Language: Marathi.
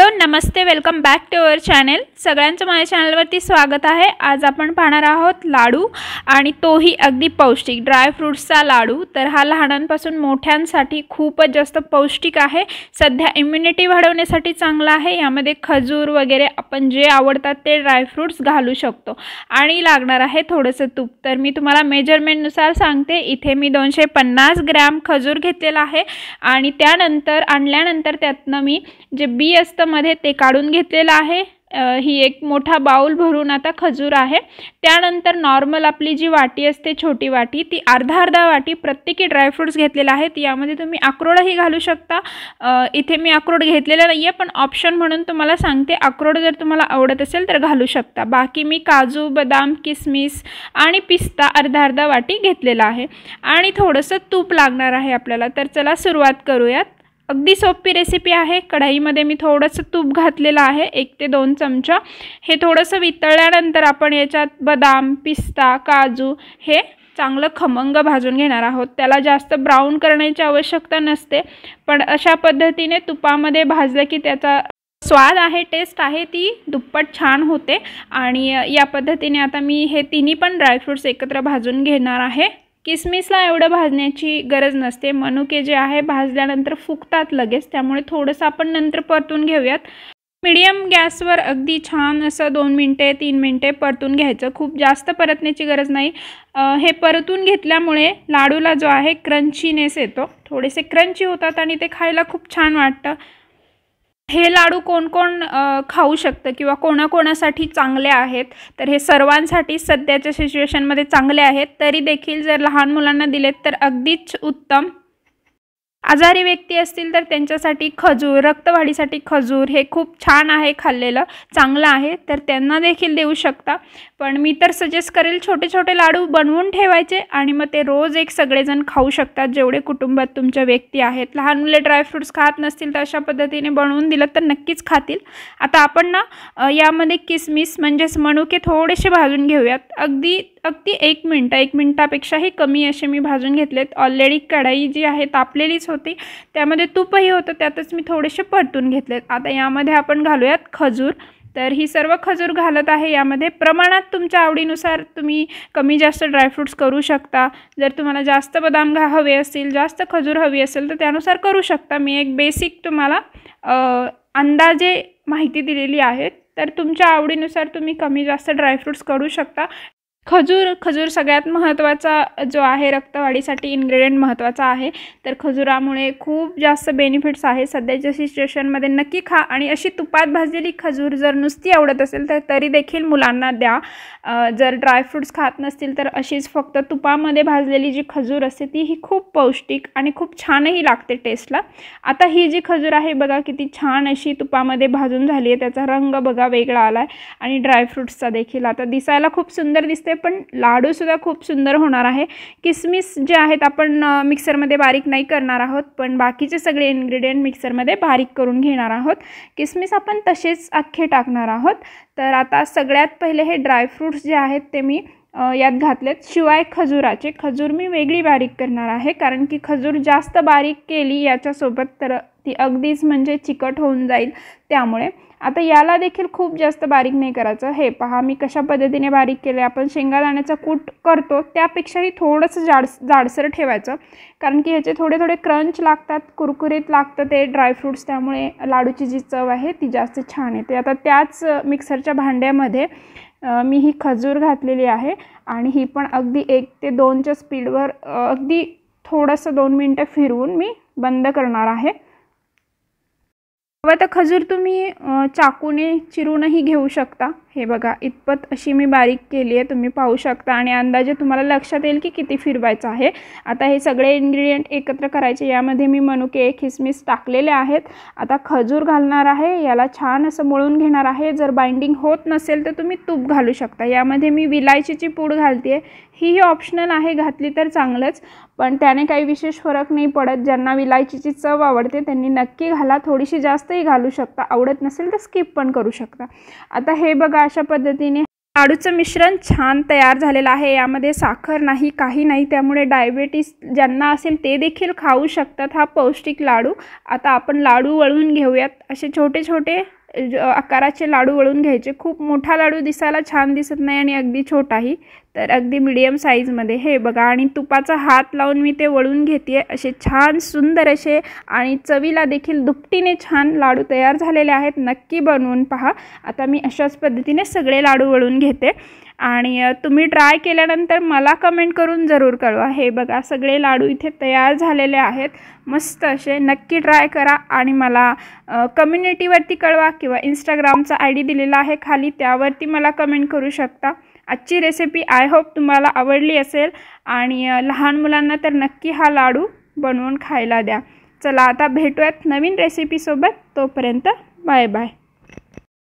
हॅलो नमस्ते welcome back to our channel सगळ्यांचं माझ्या चॅनलवरती स्वागत आहे आज आपण पाहणार आहोत लाडू आणि तोही अगदी पौष्टिक ड्रायफ्रूट्सचा लाडू तर हा लहानांपासून मोठ्यांसाठी खूपच जास्त पौष्टिक आहे सध्या इम्युनिटी वाढवण्यासाठी चांगला आहे यामध्ये खजूर वगैरे आपण जे आवडतात ते ड्रायफ्रूट्स घालू शकतो आणि लागणार आहे थोडंसं तूप तर मी तुम्हाला मेजरमेंटनुसार सांगते इथे मी दोनशे पन्नास ग्रॅम खजूर घेतलेला आहे आणि त्यानंतर आणल्यानंतर त्यातनं मी जे बी असतं मध्ये ते काढून घेतलेलं आहे ही एक मोठा बाऊल भरून आता खजूर आहे त्यानंतर नॉर्मल आपली जी वाटी असते छोटी वाटी ती अर्धा अर्धा वाटी प्रत्येकी ड्रायफ्रूट्स घेतलेले आहेत यामध्ये तुम्ही अक्रोडही घालू शकता इथे मी अक्रोड घेतलेला नाही आहे पण ऑप्शन म्हणून तुम्हाला सांगते अक्रोड जर तुम्हाला आवडत असेल तर घालू शकता बाकी मी काजू बदाम किसमिस आणि पिस्ता अर्धा अर्धा वाटी घेतलेला आहे आणि थोडंसं तूप लागणार आहे आपल्याला तर चला सुरुवात करूयात अगदी सोपी रेसिपी आहे कढाईमध्ये मी थोडंसं तूप घातलेलं आहे एक ते दोन चमचा हे थोडंसं वितळल्यानंतर आपण याच्यात बदाम पिस्ता काजू हे चांगलं खमंग भाजून घेणार आहोत त्याला जास्त ब्राऊन करण्याची आवश्यकता नसते पण अशा पद्धतीने तुपामध्ये भाजलं की त्याचा स्वाद आहे टेस्ट आहे ती दुप्पट छान होते आणि या पद्धतीने आता मी हे तिन्ही पण ड्रायफ्रूट्स एकत्र भाजून घेणार आहे किसमिसला एवढं भाजण्याची गरज नसते मनुके जे आहे भाजल्यानंतर फुकतात लगेच त्यामुळे थोडंसं आपण नंतर परतून घेऊयात मिडियम गॅसवर अगदी छान असं दोन मिनटे तीन मिनटे परतून घ्यायचं खूप जास्त परतण्याची गरज नाही हे परतून घेतल्यामुळे लाडूला जो आहे क्रंचीनेस येतो थोडेसे क्रंची होतात आणि ते खायला खूप छान वाटतं हे लाडू कोण कोण खाऊ शकतं किंवा कोणाकोणासाठी चांगले आहेत तर हे सर्वांसाठी सध्याच्या सिच्युएशनमध्ये चांगले आहेत तरी देखील जर लहान मुलांना दिलेत तर अगदीच उत्तम आजारी व्यक्ती असतील तर त्यांच्यासाठी खजूर रक्तवाढीसाठी खजूर हे खूप छान आहे खाल्लेलं चांगलं आहे तर त्यांना देखील देऊ शकता पण मी तर सजेस्ट करेल छोटे छोटे लाडू बनवून ठेवायचे आणि मग ते रोज एक सगळेजण खाऊ शकतात जेवढे कुटुंबात तुमच्या व्यक्ती आहेत लहान मुले ड्रायफ्रूट्स खात नसतील तर अशा पद्धतीने बनवून दिलं तर नक्कीच खातील आता आपण ना यामध्ये किसमिस म्हणजेच मनुके थोडेसे भाजून घेऊयात अगदी अगदी एक मिनटं एक मिनटापेक्षाही कमी असे मी भाजून घेतलेत ऑलरेडी कढाई जी आहे तापलेलीच होती त्यामध्ये तूपही होतं त्यातच मी थोडेसे परतून घेतलेत आता यामध्ये आपण घालूयात खजूर तर ही सर्व खजूर घालत आहे यामध्ये प्रमाणात तुमच्या आवडीनुसार तुम्ही कमी जास्त ड्रायफ्रूट्स करू शकता जर तुम्हाला जास्त बदाम घा हवे असतील जास्त खजूर हवी असेल तर त्यानुसार करू शकता मी एक बेसिक तुम्हाला अंदाजे माहिती दिलेली आहे तर तुमच्या आवडीनुसार तुम्ही कमी जास्त ड्रायफ्रूट्स करू शकता खजूर खजूर सगळ्यात महत्त्वाचा जो आहे रक्तवाढीसाठी इन्ग्रेडियंट महत्त्वाचा आहे तर खजुरामुळे खूप जास्त बेनिफिट्स आहे सध्याच्या सिच्युएशनमध्ये नक्की खा आणि अशी तुपात भाजलेली खजूर जर नुसती आवडत असेल तर तरी देखील मुलांना द्या जर ड्रायफ्रूट्स खात नसतील तर अशीच फक्त तुपामध्ये भाजलेली जी खजूर असते ती ही खूप पौष्टिक आणि खूप छानही लागते टेस्टला आता ही जी खजूर आहे बघा किती छान अशी तुपामध्ये भाजून झाली आहे त्याचा रंग बघा वेगळा आला आहे आणि ड्रायफ्रूट्सचा देखील आता दिसायला खूप सुंदर दिसते पण लाडूसुद्धा खूप सुंदर होणार आहे किसमिस जे आहेत आपण मिक्सरमध्ये बारीक नाही करणार आहोत पण बाकीचे सगळे इन्ग्रेडियंट मिक्सरमध्ये बारीक करून घेणार आहोत किसमिस आपण तसेच अख्खे टाकणार आहोत तर आता सगळ्यात पहिले हे ड्रायफ्रूट्स जे आहेत ते मी यात घातलेत शिवाय खजुराचे खजूर मी वेगळी बारीक करणार आहे कारण की खजूर जास्त बारीक केली याच्यासोबत तर ती अगदीच म्हणजे चिकट होऊन जाईल त्यामुळे आता याला देखील खूप जास्त बारीक नाही करायचं हे पहा मी कशा पद्धतीने बारीक केले आपण शेंगादाण्याचा कूट करतो त्यापेक्षाही थोडंसं जाडस जाडसर ठेवायचं कारण की ह्याचे थोडे थोडे क्रंच लागतात कुरकुरीत लागतं ते ड्रायफ्रूट्स त्यामुळे लाडूची जी चव आहे ती जास्त छान येते आता त्याच मिक्सरच्या भांड्यामध्ये मी ही खजूर घातलेली आहे आणि ही पण अगदी एक ते दोनच्या स्पीडवर अगदी थोडंसं दोन मिनटं फिरवून मी बंद करणार आहे हवा तर खजूर तुम्ही चाकूने चिरूनही घेऊ शकता हे बघा इतपत अशी मी बारीक केली आहे तुम्ही पाहू शकता आणि अंदाजे तुम्हाला लक्षात येईल की किती फिरवायचं आहे आता हे सगळे इन्ग्रेडियंट एकत्र करायचे यामध्ये मी मनुके खिसमिस टाकलेले आहेत आता खजूर घालणार आहे याला छान असं मळून घेणार आहे जर बाइंडिंग होत नसेल तर तुम्ही तूप घालू शकता यामध्ये मी विलायचीची पूड घालते आहे ही ऑप्शनल आहे घातली तर चांगलंच पण त्याने काही विशेष फरक नाही पडत ज्यांना विलायचीची चव आवडते त्यांनी नक्की घाला थोडीशी जास्तही घालू शकता आवडत नसेल तर स्किप पण करू शकता आता हे बघा अशा पद्धतीने लाडूचं मिश्रण छान तयार झालेलं आहे यामध्ये साखर नाही काही नाही त्यामुळे डायबेटीस ज्यांना असेल ते देखील खाऊ शकतात हा पौष्टिक लाडू आता आपण लाडू वळवून घेऊयात असे छोटे छोटे आकाराचे लाडू वळून घ्यायचे खूप मोठा लाडू दिसायला छान दिसत नाही आणि अगदी छोटाही तर अगदी मिडियम साईजमध्ये हे बघा आणि तुपाचा हात लावून मी ते वळून घेते असे छान सुंदर असे आणि चवीला देखील दुपटीने छान लाडू तयार झालेले आहेत नक्की बनवून पहा आता मी अशाच पद्धतीने सगळे लाडू वळून घेते आणि तुम्ही ट्राय केल्यानंतर मला कमेंट करून जरूर कळवा हे बघा सगळे लाडू इथे तयार झालेले आहेत मस्त असे नक्की ट्राय करा आणि मला कम्युनिटीवरती कळवा किंवा इंस्टाग्रामचा आय डी दिलेला आहे खाली त्यावरती मला कमेंट करू शकता आजची रेसिपी आय होप तुम्हाला आवडली असेल आणि लहान मुलांना तर नक्की हा लाडू बनवून खायला द्या चला आता भेटूयात नवीन रेसिपीसोबत तोपर्यंत बाय बाय